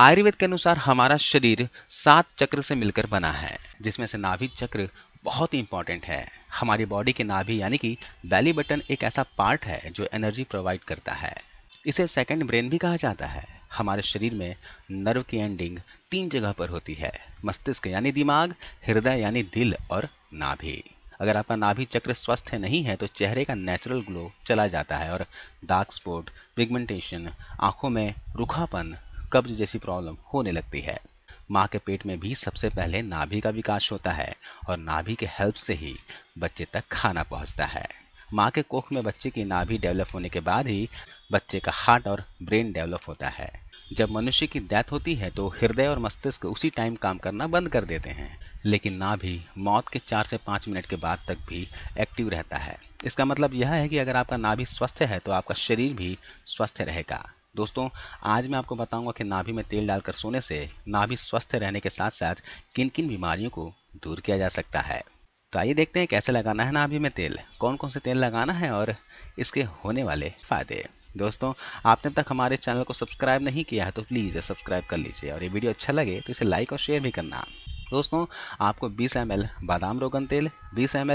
आयुर्वेद के अनुसार हमारा शरीर सात चक्र से मिलकर बना है जिसमें से नाभि चक्र बहुत ही इंपॉर्टेंट है हमारी बॉडी के नाभि यानी कि बैली बटन एक ऐसा पार्ट है जो एनर्जी प्रोवाइड करता है इसे सेकंड ब्रेन भी कहा जाता है हमारे शरीर में नर्व की एंडिंग तीन जगह पर होती है मस्तिष्क यानी दिमाग हृदय यानी दिल और नाभि अगर आपका नाभि चक्र स्वस्थ नहीं है तो चेहरे का नेचुरल ग्लो चला जाता है और डार्क स्पॉट पिगमेंटेशन आंखों में रुखापन कब्ज जैसी प्रॉब्लम होने लगती है माँ के पेट में भी सबसे पहले नाभि का विकास होता है और नाभि के हेल्प से ही बच्चे तक खाना पहुँचता है माँ के कोख में बच्चे की नाभि डेवलप होने के बाद ही बच्चे का हार्ट और ब्रेन डेवलप होता है जब मनुष्य की डेथ होती है तो हृदय और मस्तिष्क उसी टाइम काम करना बंद कर देते हैं लेकिन ना भी मौत के चार से पाँच मिनट के बाद तक भी एक्टिव रहता है इसका मतलब यह है कि अगर आपका नाभि स्वस्थ है तो आपका शरीर भी स्वस्थ रहेगा दोस्तों आज मैं आपको बताऊंगा कि नाभि में तेल डालकर सोने से नाभि स्वस्थ रहने के साथ साथ किन किन बीमारियों को दूर किया जा सकता है तो आइए देखते हैं कैसे लगाना है नाभि में तेल कौन कौन से तेल लगाना है और इसके होने वाले फ़ायदे दोस्तों आपने तक हमारे चैनल को सब्सक्राइब नहीं किया है तो प्लीज़ सब्सक्राइब कर लीजिए और ये वीडियो अच्छा लगे तो इसे लाइक और शेयर भी करना दोस्तों आपको 20 एम बादाम रोगन तेल 20 एम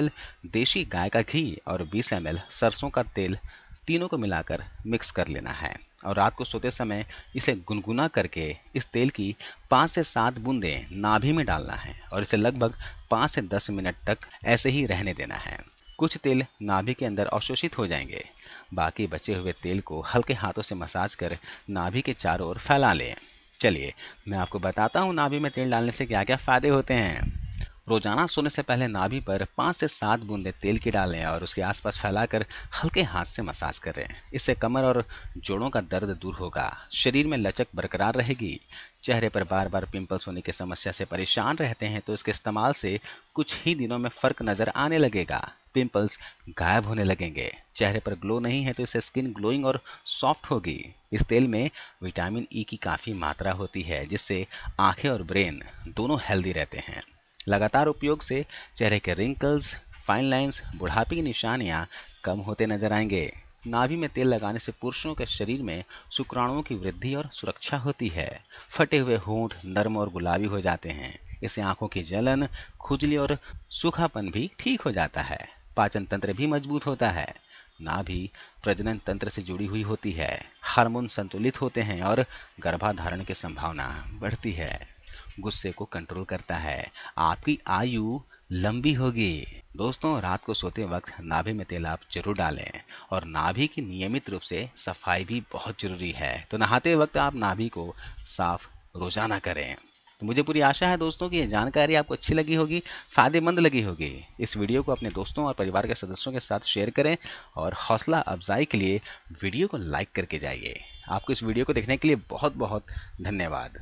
देशी गाय का घी और 20 एम सरसों का तेल तीनों को मिलाकर मिक्स कर लेना है और रात को सोते समय इसे गुनगुना करके इस तेल की पाँच से सात बूंदें नाभि में डालना है और इसे लगभग पाँच से दस मिनट तक ऐसे ही रहने देना है कुछ तेल नाभि के अंदर अवशोषित हो जाएंगे बाकी बचे हुए तेल को हल्के हाथों से मसाज कर नाभि के चारों ओर फैला लें चलिए मैं आपको बताता हूँ नाभि में तेल डालने से क्या क्या फ़ायदे होते हैं रोजाना सोने से पहले नाभि पर पाँच से सात बूंदे तेल की डालें और उसके आसपास फैलाकर हल्के हाथ से मसाज करें इससे कमर और जोड़ों का दर्द दूर होगा शरीर में लचक बरकरार रहेगी चेहरे पर बार बार पिंपल्स होने की समस्या से परेशान रहते हैं तो इसके इस्तेमाल से कुछ ही दिनों में फर्क नजर आने लगेगा पिंपल्स गायब होने लगेंगे चेहरे पर ग्लो नहीं है तो इससे स्किन ग्लोइंग और सॉफ्ट होगी इस तेल में विटामिन ई e की काफ़ी मात्रा होती है जिससे आंखें और ब्रेन दोनों हेल्दी रहते हैं लगातार उपयोग से चेहरे के रिंकल्स फाइन लाइंस बुढ़ापे की निशानियाँ कम होते नजर आएंगे नाभि में तेल लगाने से पुरुषों के शरीर में शुक्राणुओं की वृद्धि और सुरक्षा होती है फटे हुए होंठ नरम और गुलाबी हो जाते हैं इससे आंखों की जलन खुजली और सूखापन भी ठीक हो जाता है पाचन तंत्र भी मजबूत होता है नाभि प्रजनन तंत्र से जुड़ी हुई होती है हार्मोन संतुलित होते हैं और गर्भाधारण की संभावना बढ़ती है गुस्से को कंट्रोल करता है आपकी आयु लंबी होगी दोस्तों रात को सोते वक्त नाभि में तेल आप जरूर डालें और नाभि की नियमित रूप से सफाई भी बहुत जरूरी है तो नहाते वक्त आप नाभि को साफ रोजाना करें तो मुझे पूरी आशा है दोस्तों कि ये जानकारी आपको अच्छी लगी होगी फायदेमंद लगी होगी इस वीडियो को अपने दोस्तों और परिवार के सदस्यों के साथ शेयर करें और हौसला अफजाई के लिए वीडियो को लाइक करके जाइए आपको इस वीडियो को देखने के लिए बहुत बहुत धन्यवाद